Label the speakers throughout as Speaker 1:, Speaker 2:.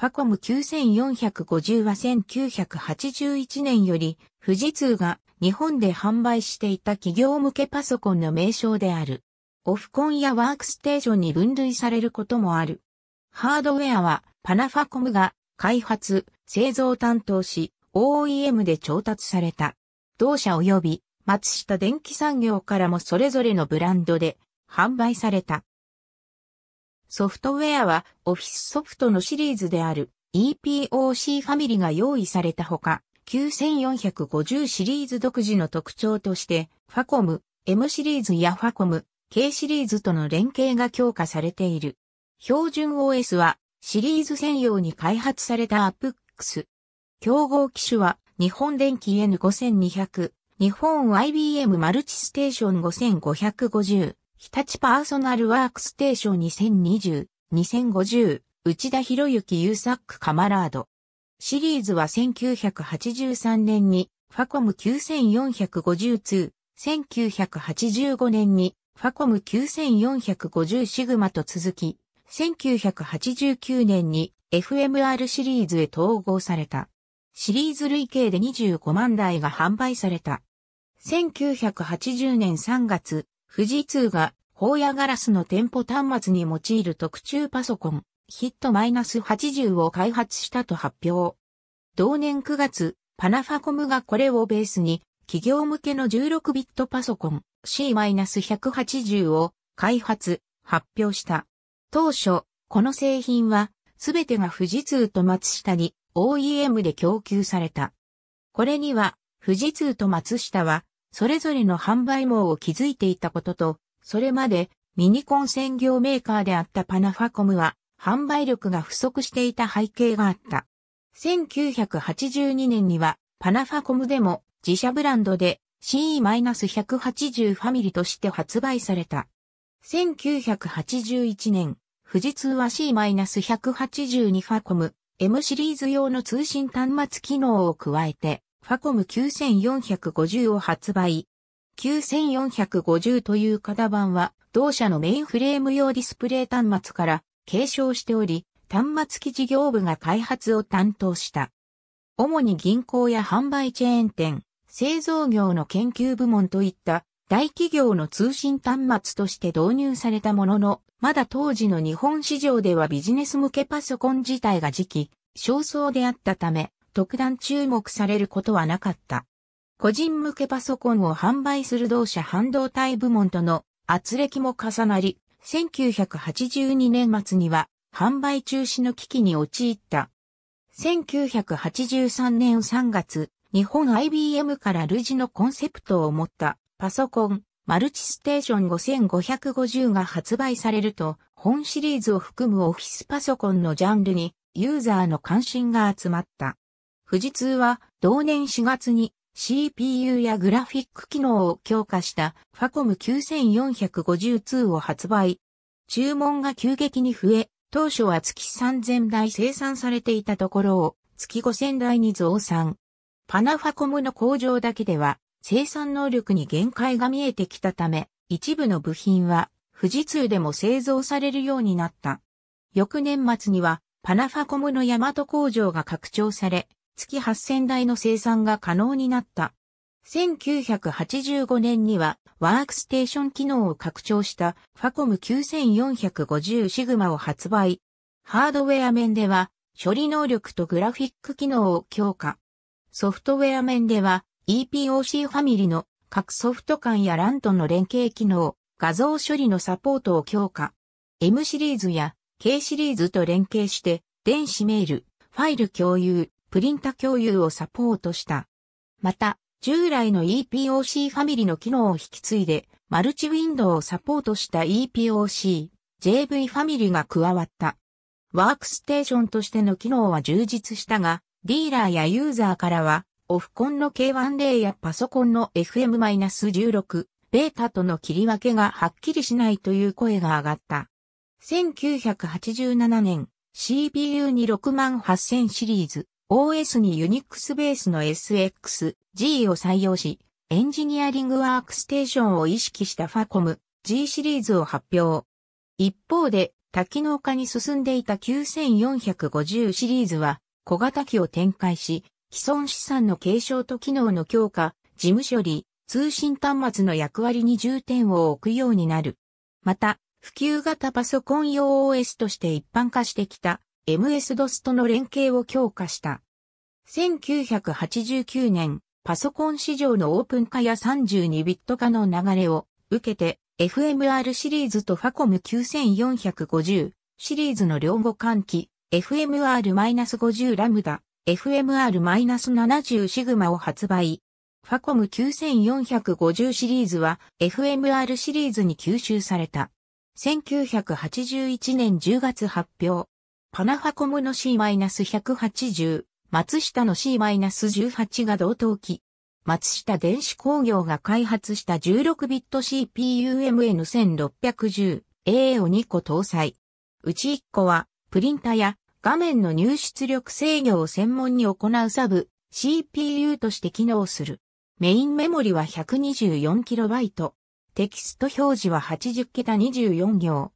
Speaker 1: ファコム9450は1981年より富士通が日本で販売していた企業向けパソコンの名称である。オフコンやワークステーションに分類されることもある。ハードウェアはパナファコムが開発、製造担当し、OEM で調達された。同社及び松下電機産業からもそれぞれのブランドで販売された。ソフトウェアはオフィスソフトのシリーズである EPOC ファミリーが用意されたほか、9450シリーズ独自の特徴として、ファコム、M シリーズやファコム、K シリーズとの連携が強化されている。標準 OS はシリーズ専用に開発されたアップックス。競合機種は日本電機 N5200、日本 IBM マルチステーション5550、日立パーソナルワークステーション2020-2050内田博之ユーサックカマラード。シリーズは1983年にファコム9450通、1985年にファコム9450シグマと続き、1989年に FMR シリーズへ統合された。シリーズ累計で25万台が販売された。1980年3月、富士通が、ホヤガラスの店舗端末に用いる特注パソコン、ヒット -80 を開発したと発表。同年9月、パナファコムがこれをベースに、企業向けの16ビットパソコン C-180 を開発、発表した。当初、この製品は、すべてが富士通と松下に OEM で供給された。これには、富士通と松下はそれぞれの販売網を築いていたことと、それまでミニコン専業メーカーであったパナファコムは、販売力が不足していた背景があった。1982年には、パナファコムでも自社ブランドで CE-180 ファミリーとして発売された。1981年、富士通は C-182 ファコム M シリーズ用の通信端末機能を加えて、ファコム9450を発売。9450という型番は、同社のメインフレーム用ディスプレイ端末から継承しており、端末機事業部が開発を担当した。主に銀行や販売チェーン店、製造業の研究部門といった大企業の通信端末として導入されたものの、まだ当時の日本市場ではビジネス向けパソコン自体が時期、焦燥であったため、特段注目されることはなかった。個人向けパソコンを販売する同社半導体部門との圧力も重なり、1982年末には販売中止の危機に陥った。1983年3月、日本 IBM から類似のコンセプトを持ったパソコン、マルチステーション5550が発売されると、本シリーズを含むオフィスパソコンのジャンルにユーザーの関心が集まった。富士通は同年4月に CPU やグラフィック機能を強化したファコム9 4 5 2を発売。注文が急激に増え、当初は月3000台生産されていたところを月5000台に増産。パナファコムの工場だけでは生産能力に限界が見えてきたため、一部の部品は富士通でも製造されるようになった。翌年末にはパナファコムのヤマト工場が拡張され、月8000台の生産が可能になった。1985年にはワークステーション機能を拡張したファコム9450シグマを発売。ハードウェア面では処理能力とグラフィック機能を強化。ソフトウェア面では EPOC ファミリの各ソフト間や LAN との連携機能、画像処理のサポートを強化。M シリーズや K シリーズと連携して電子メール、ファイル共有、プリンタ共有をサポートした。また、従来の EPOC ファミリの機能を引き継いで、マルチウィンドウをサポートした EPOC、JV ファミリが加わった。ワークステーションとしての機能は充実したが、ディーラーやユーザーからは、オフコンの K1 例やパソコンの FM-16、ベータとの切り分けがはっきりしないという声が上がった。1987年、CPU に68000シリーズ、OS に Unix ベースの SX、G を採用し、エンジニアリングワークステーションを意識したファコム G シリーズを発表。一方で、多機能化に進んでいた9450シリーズは、小型機を展開し、既存資産の継承と機能の強化、事務処理、通信端末の役割に重点を置くようになる。また、普及型パソコン用 OS として一般化してきた MS-DOS との連携を強化した。1989年、パソコン市場のオープン化や32ビット化の流れを受けて、FMR シリーズとファコム9450シリーズの両互換機、FMR-50 ラムダ、FMR-70 シグマを発売。ファコム9450シリーズは FMR シリーズに吸収された。1981年10月発表。パナファコムの C-180、松下の C-18 が同等期。松下電子工業が開発した16ビット CPUMN1610A を2個搭載。うち1個は、プリンタや画面の入出力制御を専門に行うサブ CPU として機能する。メインメモリは 124KB。テキスト表示は80桁24行。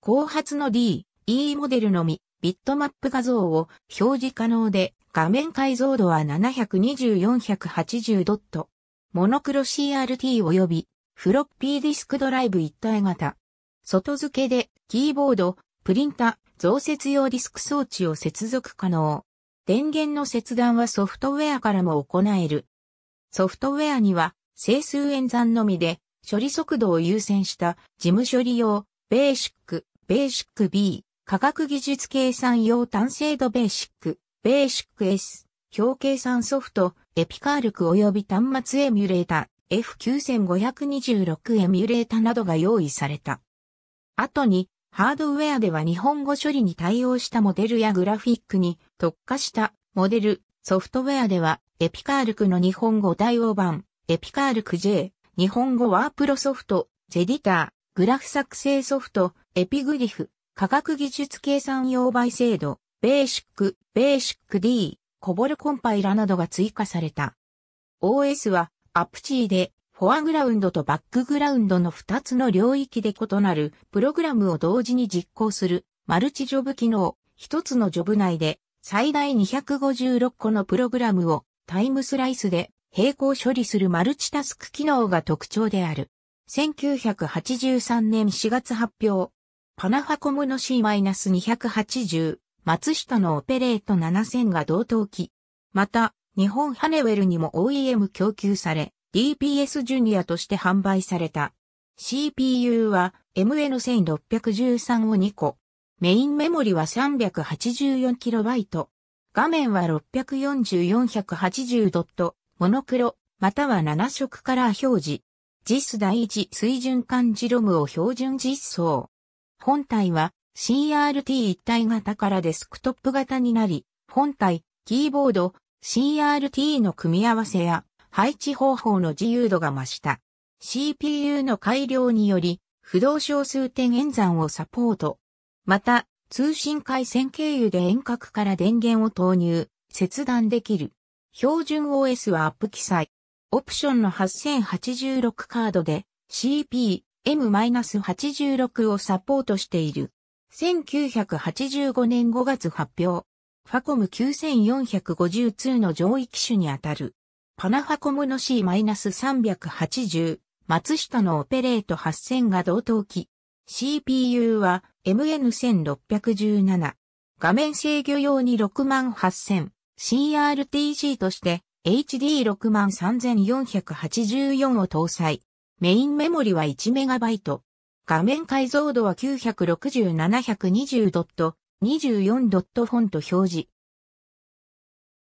Speaker 1: 後発の D、E モデルのみ、ビットマップ画像を表示可能で、画面解像度は720-480ドット。モノクロ CRT 及びフロッピーディスクドライブ一体型。外付けでキーボード、プリンタ、増設用ディスク装置を接続可能。電源の切断はソフトウェアからも行える。ソフトウェアには整数演算のみで処理速度を優先した事務処理用ベーシック、ベーシック B、科学技術計算用単精度ベーシック、ベーシック S、表計算ソフト、エピカールク及び端末エミュレータ、F9526 エミュレータなどが用意された。後に、ハードウェアでは日本語処理に対応したモデルやグラフィックに特化したモデル、ソフトウェアでは、エピカールクの日本語対応版、エピカールク J、日本語ワープロソフト、ジェディター、グラフ作成ソフト、エピグリフ、科学技術計算用倍精度、ベーシック、ベーシック D、コボルコンパイラなどが追加された。OS は、アプチーで、フォアグラウンドとバックグラウンドの2つの領域で異なる、プログラムを同時に実行する、マルチジョブ機能、1つのジョブ内で、最大256個のプログラムを、タイムスライスで、並行処理するマルチタスク機能が特徴である。1983年4月発表、パナファコムの C-280、松下のオペレート7000が同等機。また、日本ハネウェルにも OEM 供給され、DPS ジュニアとして販売された。CPU は MN1613 を2個。メインメモリは 384KB。画面は 640×480 ドット、モノクロ、または7色カラー表示。JIS 第一水準管 r ロムを標準実装。本体は CRT 一体型からデスクトップ型になり、本体、キーボード、CRT の組み合わせや配置方法の自由度が増した。CPU の改良により、不動小数点演算をサポート。また、通信回線経由で遠隔から電源を投入、切断できる。標準 OS はアップ記載。オプションの8086カードで CP、M-86 をサポートしている。1985年5月発表。ファコム9 4 5 2の上位機種にあたる。パナファコムの C-380、松下のオペレート8000が同等機。CPU は MN1617。画面制御用に68000。CRTG として HD63484 を搭載。メインメモリは 1MB。画面解像度は9 6 0 7 2 0 2 4フォント表示。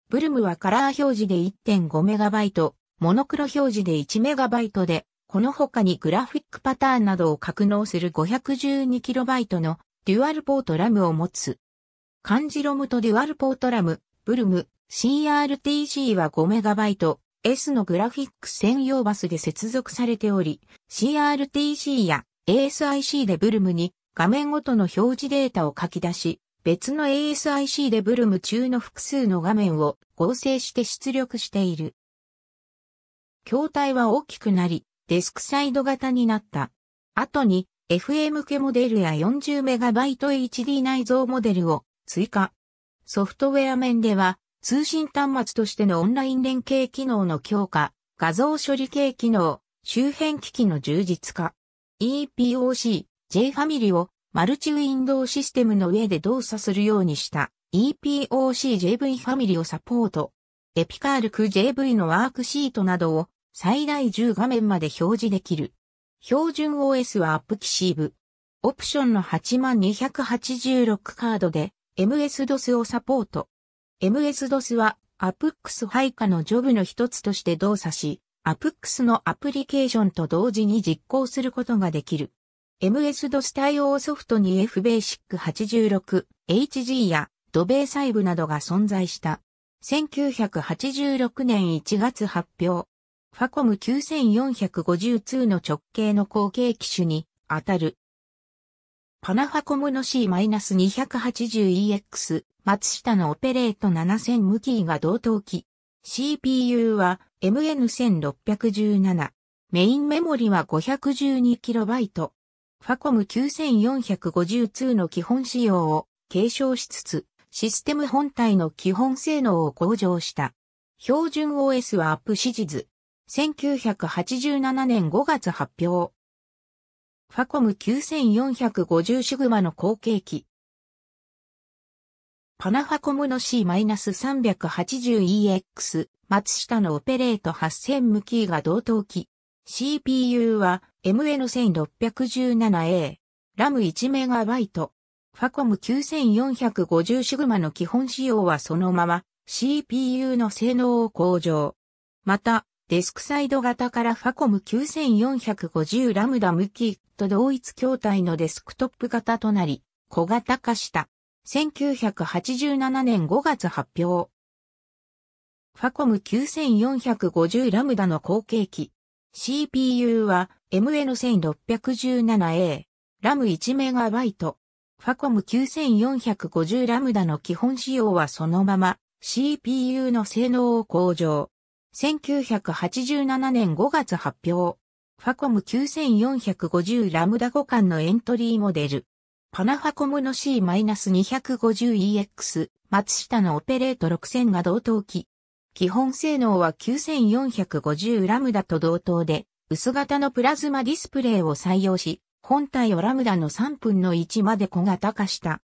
Speaker 1: ブルムはカラー表示で 1.5MB、モノクロ表示で 1MB で、この他にグラフィックパターンなどを格納する 512KB のデュアルポートラムを持つ。漢字ロムとデュアルポートラム、ブルム、c r t c は 5MB、S のグラフィック専用バスで接続されており、CRTC や ASIC でブルムに画面ごとの表示データを書き出し、別の ASIC でブルム中の複数の画面を合成して出力している。筐体は大きくなり、デスクサイド型になった。後に FM 系モデルや 40MB HD 内蔵モデルを追加。ソフトウェア面では通信端末としてのオンライン連携機能の強化、画像処理系機能、周辺機器の充実化、EPOC、J ファミリをマルチウィンドウシステムの上で動作するようにした EPOCJV ファミリをサポート。エピカールク JV のワークシートなどを最大10画面まで表示できる。標準 OS はアップキシーブ。オプションの8286カードで MS-DOS をサポート。MS-DOS は APX u 配下のジョブの一つとして動作し、APX u のアプリケーションと同時に実行することができる。MS-DOS 対応ソフトに FBASIC86、HG や土米細部などが存在した。1986年1月発表。ファコム9 4 5 2の直径の後継機種に当たるパナファコムの C-280EX、松下のオペレート7000ムキーが同等機。CPU は MN1617。メインメモリは 512KB。ファコム9 4 5 2の基本仕様を継承しつつ、システム本体の基本性能を向上した。標準 OS はアップ指示図。1987年5月発表。ファコム9450シグマの後継機。パナファコムの C-380EX、松下のオペレート8000向きが同等機。CPU は MN1617A。ラム 1MB。ファコム9450シグマの基本仕様はそのまま CPU の性能を向上。また、デスクサイド型からファコム9450ラムダ向きと同一筐体のデスクトップ型となり、小型化した。1987年5月発表。ファコム9450ラムダの後継機。CPU は MN1617A。ラム 1MB。ファコム9450ラムダの基本仕様はそのまま CPU の性能を向上。1987年5月発表。ファコム9450ラムダ互換のエントリーモデル。パナファコムの C-250EX、松下のオペレート6000が同等機。基本性能は9450ラムダと同等で、薄型のプラズマディスプレイを採用し、本体をラムダの3分の1まで小型化した。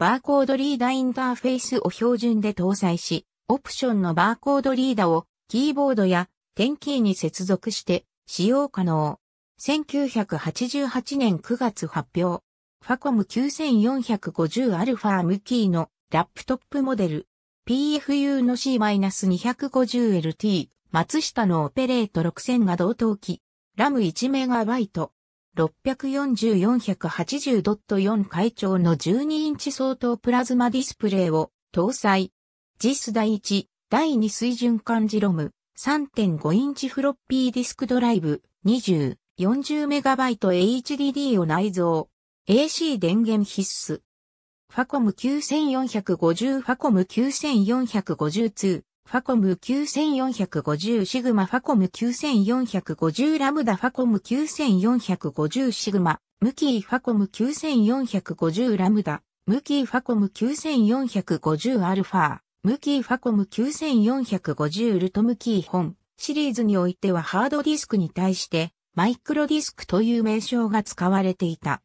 Speaker 1: バーコードリーダーインターフェースを標準で搭載し、オプションのバーコードリーダーをキーボードや点キーに接続して使用可能。1988年9月発表。ファコム 9450α ムキーのラップトップモデル。PFU の C-250LT、松下のオペレート6000が同等機。ラム 1MB。640-480.4会長の12インチ相当プラズマディスプレイを搭載。ジ i s 第1第2水準管理ロム、3.5インチフロッピーディスクドライブ、20、4 0イト HDD を内蔵。AC 電源必須。ファコム9450ファコム9452ファコム9450シグマファコム9450ラムダファコム9450シグマムキーファコム9450ラムダムキーファコム9450アルファムキーファコム9450ルトムキー本シリーズにおいてはハードディスクに対してマイクロディスクという名称が使われていた。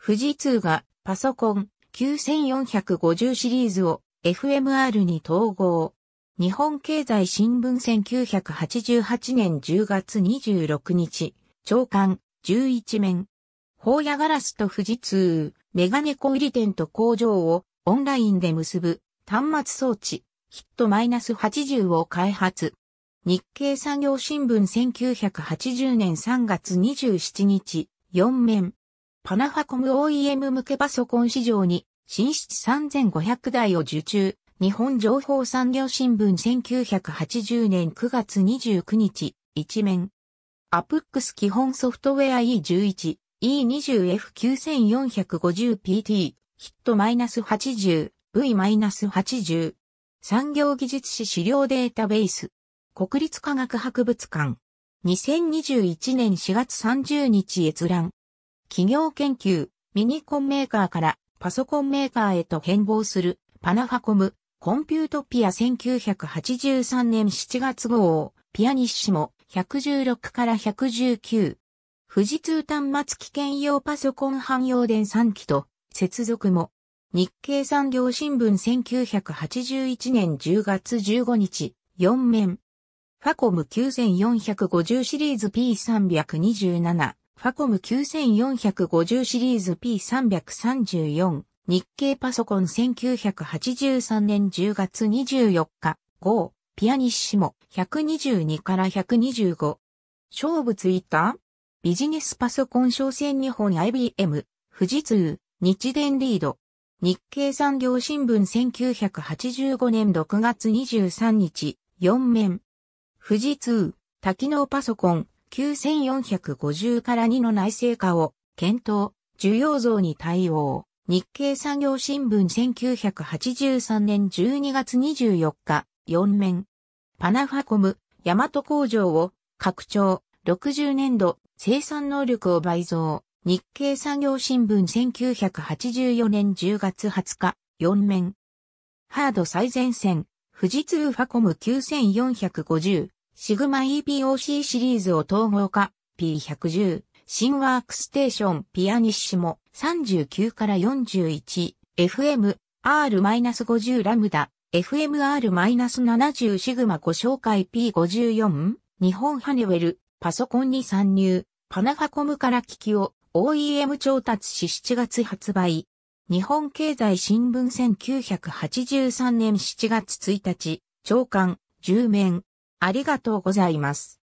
Speaker 1: 富士通がパソコン9450シリーズを FMR に統合。日本経済新聞1988年10月26日、長官11面。ーヤガラスと富士通、メガネ小売店と工場をオンラインで結ぶ端末装置、ヒットマイナス -80 を開発。日経産業新聞1980年3月27日、4面。パナファコム OEM 向けパソコン市場に、新出3500台を受注。日本情報産業新聞1980年9月29日、1面。アプックス基本ソフトウェア E11、E20F9450PT、ヒットマイナス -80。V-80。産業技術史資料データベース。国立科学博物館。2021年4月30日閲覧。企業研究、ミニコンメーカーからパソコンメーカーへと変貌するパナファコム、コンピュートピア1983年7月号ピアニッシモ116から119。富士通端末機兼用パソコン汎用電3機と接続も日経産業新聞1981年10月15日、4面。ファコム9450シリーズ P327、ファコム9450シリーズ P334、日経パソコン1983年10月24日、号、ピアニッシモ122から125。勝負ついたビジネスパソコン商戦日本 IBM、富士通、日電リード。日経産業新聞1985年6月23日、4面。富士通、多機能パソコン、9450から2の内製化を検討、需要増に対応。日経産業新聞1983年12月24日、4面。パナファコム、ヤマト工場を拡張、60年度生産能力を倍増。日経産業新聞1984年10月20日、4面。ハード最前線、富士通ファコム9450、シグマ EPOC シリーズを統合化、P110、新ワークステーションピアニッシモ39から41、FM、R-50 ラムダ、FMR-70 シグマご紹介 P54、日本ハネウェル、パソコンに参入、パナファコムから機器を、OEM 調達し7月発売。日本経済新聞1983年7月1日、長官、10面。ありがとうございます。